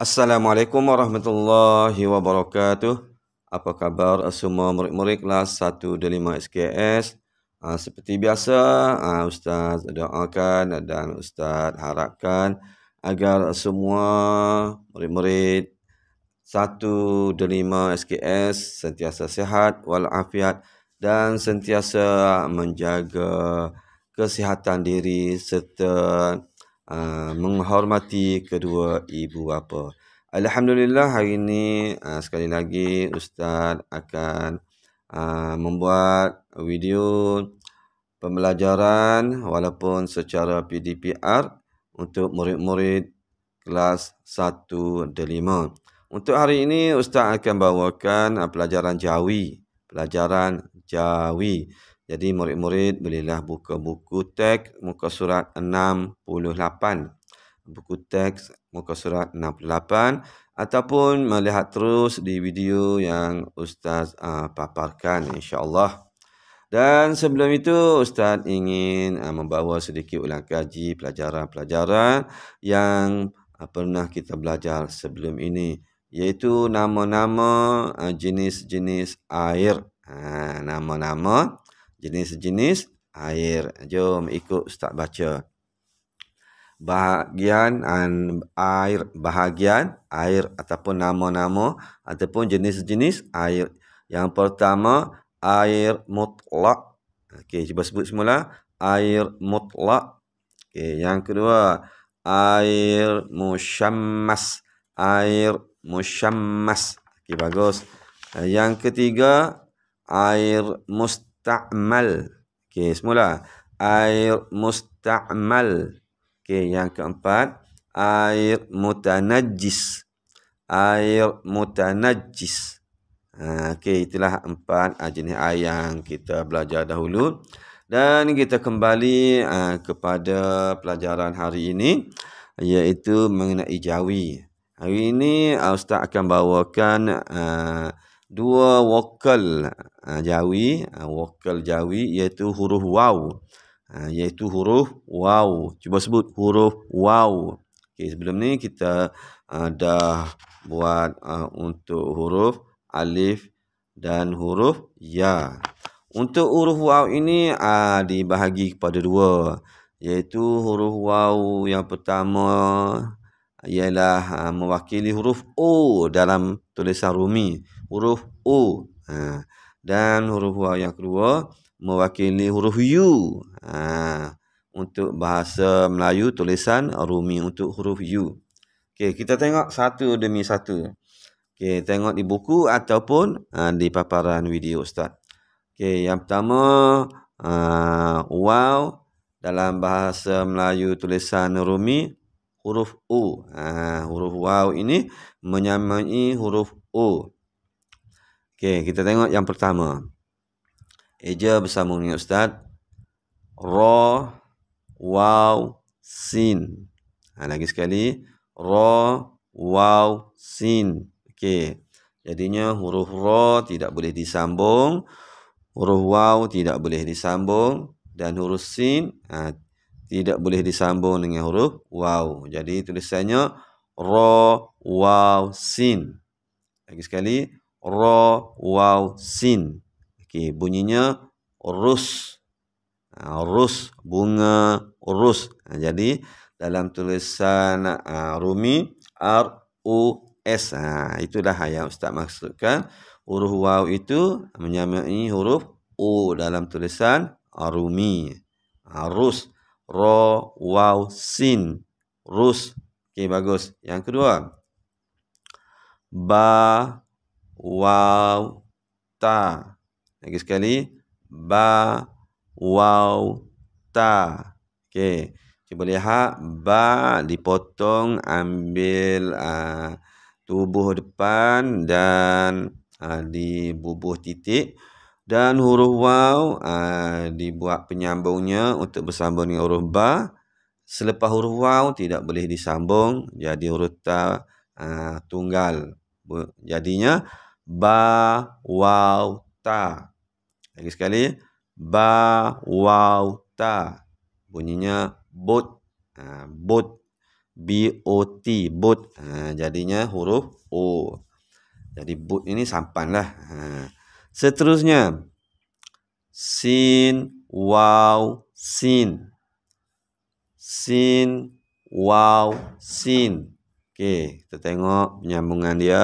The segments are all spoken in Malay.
Assalamualaikum warahmatullahi wabarakatuh. Apa khabar semua murid-murid kelas 125 SKS? Ah, seperti biasa, ah, ustaz doakan dan ustaz harapkan agar semua murid-murid 125 SKS sentiasa sihat walafiat dan sentiasa menjaga kesihatan diri serta Ah, menghormati kedua ibu bapa. Alhamdulillah hari ini uh, sekali lagi Ustaz akan uh, membuat video pembelajaran walaupun secara PDPR untuk murid-murid kelas 1 dan 5. Untuk hari ini Ustaz akan bawakan uh, pelajaran Jawi. Pelajaran Jawi. Jadi murid-murid belilah buka buku teks muka surat 68. Buku teks muka surat 68 ataupun melihat terus di video yang ustaz uh, paparkan insya-Allah. Dan sebelum itu ustaz ingin uh, membawa sedikit ulang kaji pelajaran-pelajaran yang uh, pernah kita belajar sebelum ini iaitu nama-nama uh, jenis-jenis air. Ha, nama-nama jenis-jenis air. Jom ikut start baca. Bahagian air, bahagian air ataupun nama-nama ataupun jenis-jenis air. Yang pertama air mutlak. Okey, cuba sebut semula. Air mutlak. Okey, yang kedua air musyammas. Air musyammas. Okey, bagus. Yang ketiga air mustahil mustamal. Okey, semula. Air mustamal. Okey, yang keempat. Air mutanajis. Air mutanajis. Ha, okey, itulah empat ah, jenis air yang kita belajar dahulu. Dan kita kembali ah, kepada pelajaran hari ini. Iaitu mengenai jawi. Hari ini, ah, Ustaz akan bawakan... Dua vokal Ah, jawi, ah, wakil Jawi iaitu huruf waw. Ah, iaitu huruf waw. Cuba sebut huruf waw. Okay, sebelum ni kita dah buat untuk huruf alif dan huruf ya. Untuk huruf waw ini dibahagi kepada dua. Iaitu huruf waw yang pertama ialah mewakili huruf O dalam tulisan Rumi. Huruf O. Haa dan huruf waw yang kedua mewakili huruf yu ha, untuk bahasa Melayu tulisan Rumi untuk huruf yu. Okey, kita tengok satu demi satu. Okey, tengok di buku ataupun ha, di paparan video ustaz. Okey, yang pertama ha, waw dalam bahasa Melayu tulisan Rumi huruf u. Ha, huruf waw ini menyamai huruf u. Okey, kita tengok yang pertama. Eja bersambung dengan Ustaz. Ra, waw, sin. Ha, lagi sekali. Ra, waw, sin. Okey. Jadinya huruf ra tidak boleh disambung. Huruf waw tidak boleh disambung. Dan huruf sin ha, tidak boleh disambung dengan huruf waw. Jadi tulisannya ra, waw, sin. Lagi sekali. Ra, ra waw sin. Okey, bunyinya rus. Ha, rus bunga rus. Ha, jadi dalam tulisan ha, Rumi R U S. Ha, itu dah yang ustaz maksudkan. Huruf waw itu menyamai huruf u dalam tulisan Rumi. Rus ra waw sin. Rus. Okey bagus. Yang kedua. Ba waw ta lagi sekali ba waw ta okey boleh lihat ba dipotong ambil uh, tubuh depan dan uh, dibubuh titik dan huruf waw uh, dibuat penyambungnya untuk bersambung dengan huruf ba selepas huruf waw tidak boleh disambung jadi huruf ta uh, tunggal jadinya ta Lagi sekali, ta Bunyinya bot. Ha, bot. B-O-T. Bot. Ha, jadinya huruf O. Jadi bot ini sampan lah. Ha. Seterusnya, sin, waw, sin. Sin, waw, sin. Okey, kita tengok penyambungan dia.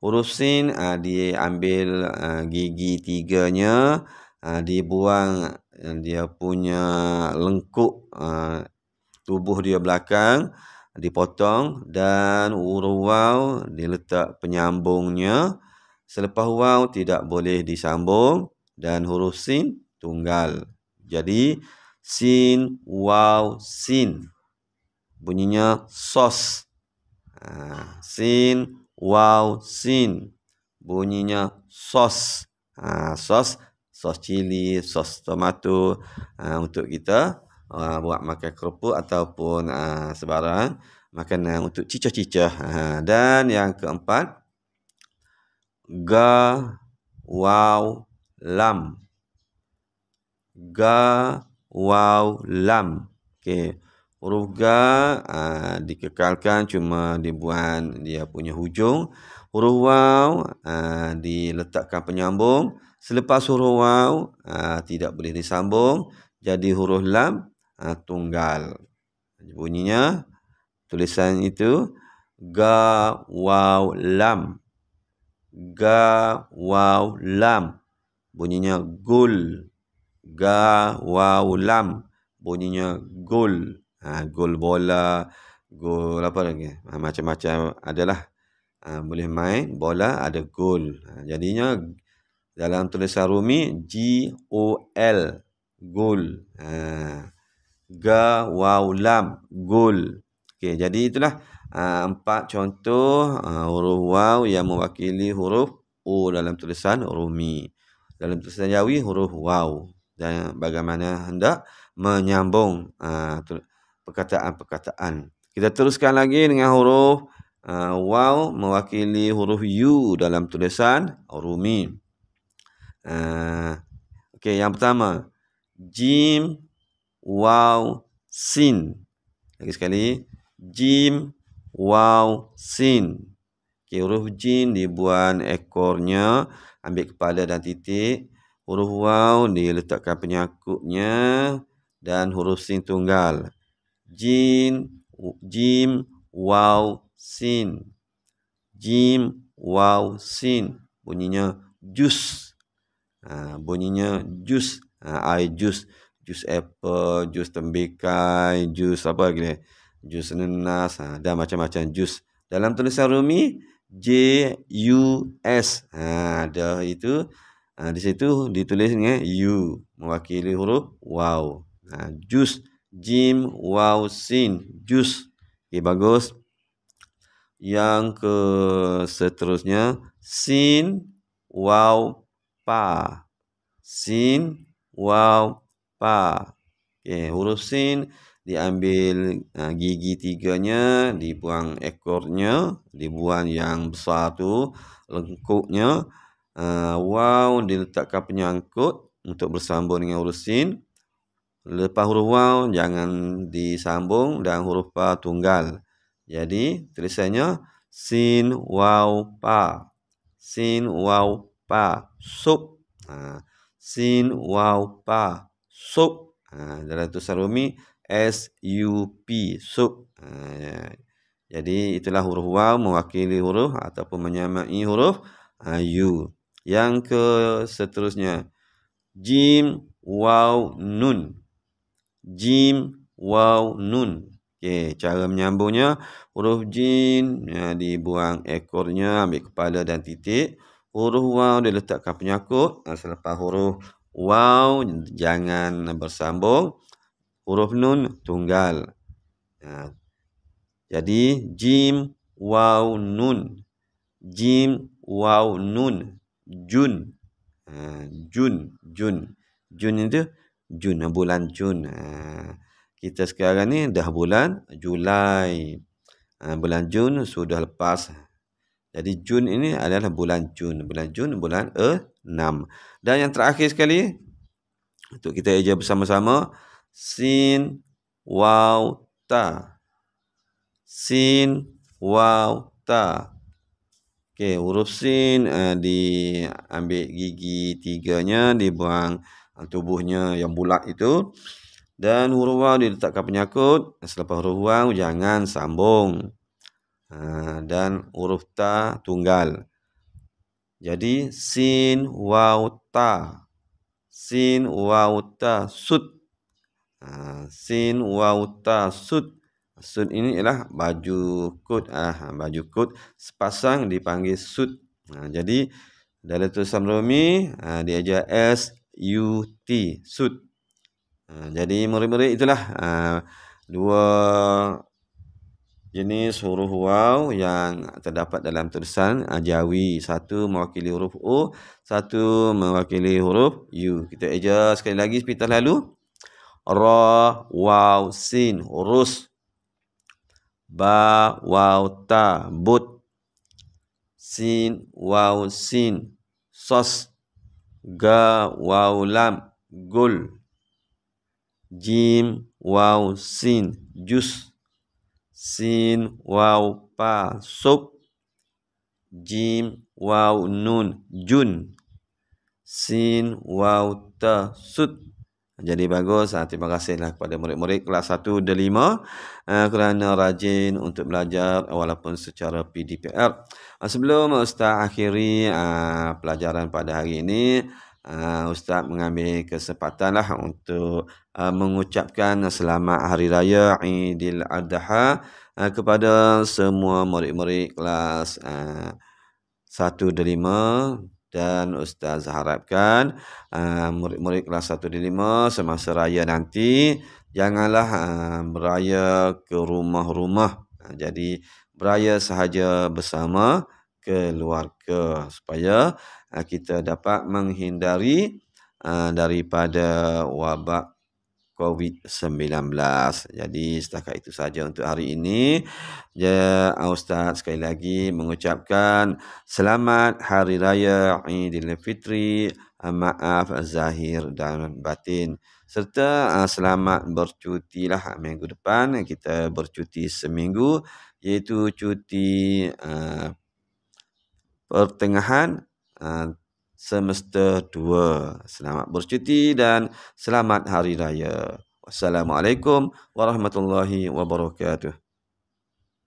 Huruf sin uh, diambil uh, gigi tiganya, uh, dibuang dia punya lengkuk uh, tubuh dia belakang, dipotong dan huruf waw diletak penyambungnya. Selepas waw tidak boleh disambung dan huruf sin tunggal. Jadi sin, waw, sin. Bunyinya sos. sin, waw sin bunyinya sos ha, sos sos cili sos tomato ha, untuk kita ha, buat makan keropok ataupun ha, sebarang makanan untuk cicah-cicah ha, dan yang keempat ga waw lam ga waw lam okey huruf ga ah, ha, dikekalkan cuma dibuat dia punya hujung huruf waw ha, diletakkan penyambung selepas huruf waw ha, tidak boleh disambung jadi huruf lam ha, tunggal bunyinya tulisan itu ga waw lam ga waw lam bunyinya gul ga waw lam bunyinya gul ha, gol bola, gol apa lagi, ha, macam-macam adalah ha, boleh main bola ada gol. Ha, jadinya dalam tulisan Rumi G O L gol, ha, ga waw lam gol. Okay, jadi itulah ha, empat contoh ha, huruf W yang mewakili huruf O dalam tulisan Rumi. Dalam tulisan Jawi huruf W. dan bagaimana hendak menyambung uh, perkataan-perkataan. Kita teruskan lagi dengan huruf uh, waw mewakili huruf u dalam tulisan rumi. Uh, Okey, yang pertama. Jim, waw, sin. Lagi sekali. Jim, waw, sin. Okey, huruf jim dibuat ekornya. Ambil kepala dan titik. Huruf waw diletakkan penyakutnya. Dan huruf sin tunggal jin jim waw sin jim waw sin bunyinya jus ha, bunyinya jus ha, air jus jus apple jus tembikai jus apa lagi ni jus nenas ha, dan macam-macam jus dalam tulisan rumi J U S ha, ada itu ha, di situ ditulis dengan eh, U mewakili huruf wow ha, jus Jim Wow Sin Jus Okey bagus Yang ke seterusnya Sin Wow Pa Sin Wow Pa Okey huruf Sin Diambil uh, gigi tiganya Dibuang ekornya Dibuang yang besar tu Lengkuknya uh, ha, Waw diletakkan penyangkut Untuk bersambung dengan huruf Sin Lepas huruf waw, jangan disambung dan huruf pa tunggal. Jadi, tulisannya sin waw pa. Sin waw pa. Sub. Ha. Sin waw pa. Sub. Ha. Dalam tulisan rumi, S-U-P. Sub. Ha. Ya. Jadi, itulah huruf waw mewakili huruf ataupun menyamai huruf ha, U. Yang ke seterusnya, jim waw nun jim waw nun okey cara menyambungnya huruf jim ya, dibuang ekornya ambil kepala dan titik huruf waw diletakkan penyakut ha, selepas huruf waw jangan bersambung huruf nun tunggal ya. jadi jim waw nun jim waw nun jun ha, jun jun jun itu Jun, eh, bulan Jun. Eh. Kita sekarang ni dah bulan Julai. Eh, bulan Jun sudah lepas. Jadi Jun ini adalah bulan Jun. Bulan Jun bulan 6. Dan yang terakhir sekali, untuk kita eja bersama-sama, Sin Waw Ta. Sin Waw Ta. Okey, huruf Sin uh, diambil gigi tiganya, dibuang gigi tubuhnya yang bulat itu. Dan huruah diletakkan penyakut. Selepas huruah, jangan sambung. Ha, dan huruf ta tunggal. Jadi, sin, waw, ta. Sin, waw, ta, sud. Ha, sin, waw, ta, sud. Sud ini ialah baju kut. Ah, baju kut sepasang dipanggil sud. Jadi, dalam tulisan Romi, dia ajar S, u t Suit ah, Jadi murid-murid itulah ah, Dua Jenis huruf waw Yang terdapat dalam tulisan ah, Jawi Satu mewakili huruf U, Satu mewakili huruf U Kita eja sekali lagi Sepintas lalu Ra Waw Sin Rus Ba Waw Ta But Sin Waw Sin Sos ga waw lam gul jim waw sin jus sin waw pa sup jim waw nun jun sin waw ta sut jadi bagus. Ha, terima kasihlah kepada murid-murid kelas 1 dan 5 ha, eh, kerana rajin untuk belajar walaupun secara PDPR. Ha, ah, sebelum Ustaz akhiri ha, pelajaran pada hari ini, ha, Ustaz mengambil kesempatanlah untuk ha, mengucapkan selamat Hari Raya Aidil Adha ha, kepada semua murid-murid kelas ha, 1 dan 5 dan ustaz harapkan eh, murid-murid uh, kelas 1 dan 5 semasa raya nanti janganlah uh, beraya ke rumah-rumah uh, jadi beraya sahaja bersama keluarga supaya uh, kita dapat menghindari uh, daripada wabak COVID-19. Jadi setakat itu saja untuk hari ini. Ya, Ustaz sekali lagi mengucapkan selamat Hari Raya Idul Fitri, eh, Maaf Zahir dan Batin. Serta eh, selamat bercuti lah minggu depan. Kita bercuti seminggu iaitu cuti uh, pertengahan uh, semester 2. Selamat bercuti dan selamat hari raya. Wassalamualaikum warahmatullahi wabarakatuh.